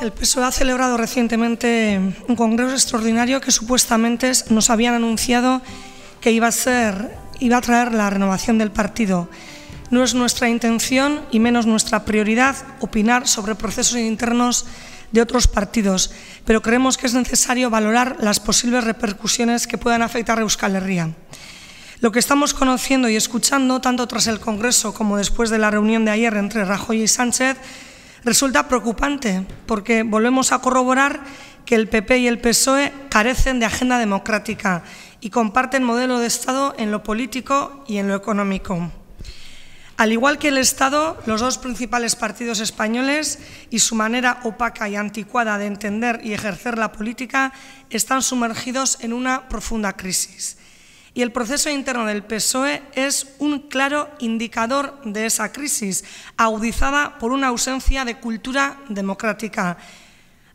El PSOE ha celebrado recientemente un congreso extraordinario que supuestamente nos habían anunciado que iba a ser, iba a traer la renovación del partido. No es nuestra intención y menos nuestra prioridad opinar sobre procesos internos de otros partidos, pero creemos que es necesario valorar las posibles repercusiones que puedan afectar a Euskal Herria. Lo que estamos conociendo y escuchando, tanto tras el Congreso como después de la reunión de ayer entre Rajoy y Sánchez, resulta preocupante porque volvemos a corroborar que el PP y el PSOE carecen de agenda democrática y comparten modelo de Estado en lo político y en lo económico. Al igual que el Estado, los dos principales partidos españoles y su manera opaca y anticuada de entender y ejercer la política están sumergidos en una profunda crisis. Y el proceso interno del PSOE es un claro indicador de esa crisis, audizada por una ausencia de cultura democrática.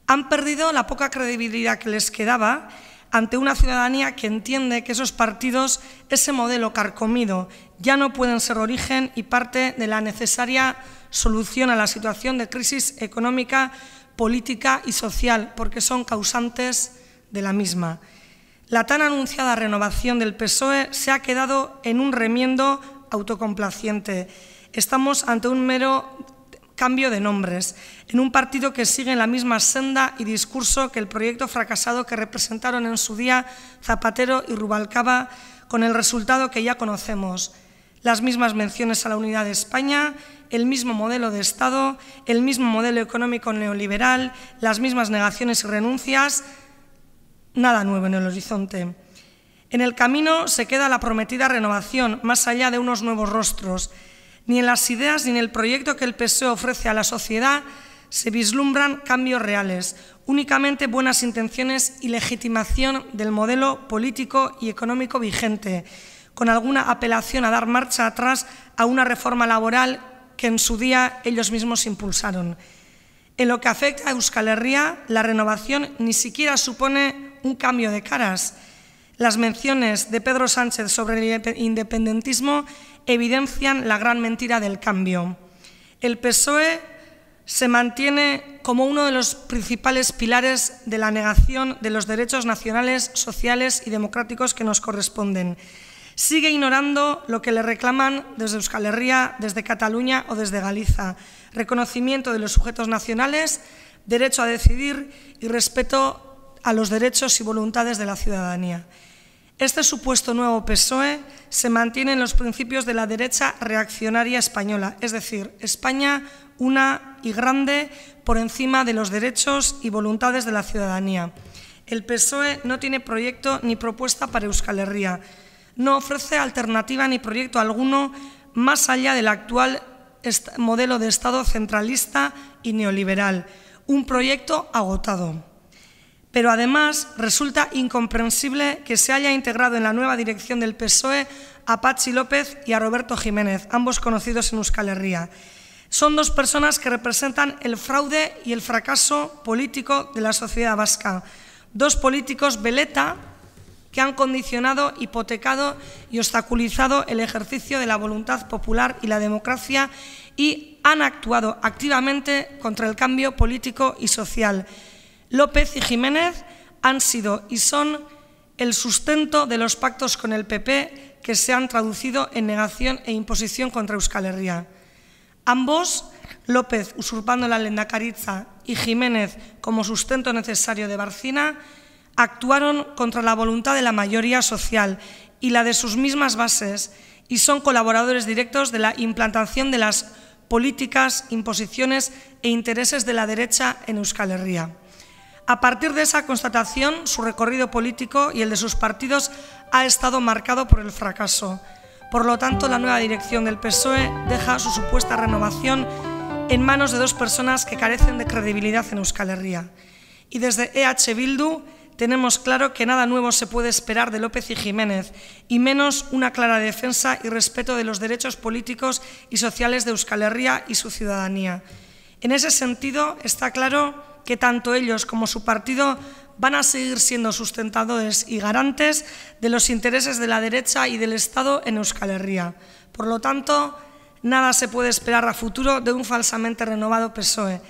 Han perdido la poca credibilidad que les quedaba ante una ciudadanía que entiende que esos partidos, ese modelo carcomido, ya no pueden ser origen y parte de la necesaria solución a la situación de crisis económica, política y social, porque son causantes de la misma. La tan anunciada renovación del PSOE se ha quedado en un remiendo autocomplaciente. Estamos ante un mero cambio de nombres, en un partido que sigue la misma senda y discurso que el proyecto fracasado que representaron en su día Zapatero y Rubalcaba, con el resultado que ya conocemos. Las mismas menciones a la unidad de España, el mismo modelo de Estado, el mismo modelo económico neoliberal, las mismas negaciones y renuncias, nada nuevo en el horizonte. En el camino se queda la prometida renovación, más allá de unos nuevos rostros. Ni en las ideas ni en el proyecto que el PSOE ofrece a la sociedad se vislumbran cambios reales, únicamente buenas intenciones y legitimación del modelo político y económico vigente, con alguna apelación a dar marcha atrás a una reforma laboral que en su día ellos mismos impulsaron. En lo que afecta a Euskal Herria, la renovación ni siquiera supone un cambio de caras. Las menciones de Pedro Sánchez sobre el independentismo evidencian la gran mentira del cambio. El PSOE se mantiene como uno de los principales pilares de la negación de los derechos nacionales, sociales y democráticos que nos corresponden. Sigue ignorando lo que le reclaman desde Euskal Herria, desde Cataluña o desde Galiza. Reconocimiento de los sujetos nacionales, derecho a decidir y respeto a los derechos y voluntades de la ciudadanía. Este supuesto nuevo PSOE se mantiene en los principios de la derecha reaccionaria española, es decir, España una y grande por encima de los derechos y voluntades de la ciudadanía. El PSOE no tiene proyecto ni propuesta para Euskal Herria, no ofrece alternativa ni proyecto alguno más allá del actual modelo de Estado centralista y neoliberal, un proyecto agotado pero además resulta incomprensible que se haya integrado en la nueva dirección del PSOE a Pachi López y a Roberto Jiménez, ambos conocidos en Euskal Herria. Son dos personas que representan el fraude y el fracaso político de la sociedad vasca. Dos políticos veleta que han condicionado, hipotecado y obstaculizado el ejercicio de la voluntad popular y la democracia y han actuado activamente contra el cambio político y social. López y Jiménez han sido y son el sustento de los pactos con el PP que se han traducido en negación e imposición contra Euskal Herria. Ambos, López usurpando la lenda Cariza y Jiménez como sustento necesario de Barcina, actuaron contra la voluntad de la mayoría social y la de sus mismas bases y son colaboradores directos de la implantación de las políticas, imposiciones e intereses de la derecha en Euskal Herria. A partir de esa constatación, su recorrido político y el de sus partidos ha estado marcado por el fracaso. Por lo tanto, la nueva dirección del PSOE deja su supuesta renovación en manos de dos personas que carecen de credibilidad en Euskal Herria. Y desde EH Bildu tenemos claro que nada nuevo se puede esperar de López y Jiménez, y menos una clara defensa y respeto de los derechos políticos y sociales de Euskal Herria y su ciudadanía. En ese sentido, está claro que tanto ellos como su partido van a seguir siendo sustentadores y garantes de los intereses de la derecha y del Estado en Euskal Herria. Por lo tanto, nada se puede esperar a futuro de un falsamente renovado PSOE.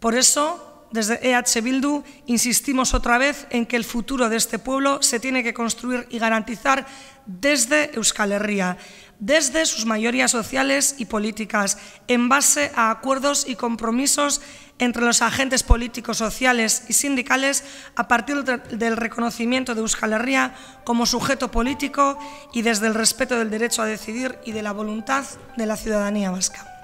Por eso, desde EH Bildu insistimos otra vez en que el futuro de este pueblo se tiene que construir y garantizar desde Euskal Herria, desde sus mayorías sociales y políticas, en base a acuerdos y compromisos entre los agentes políticos, sociales y sindicales a partir del reconocimiento de Euskal Herria como sujeto político y desde el respeto del derecho a decidir y de la voluntad de la ciudadanía vasca.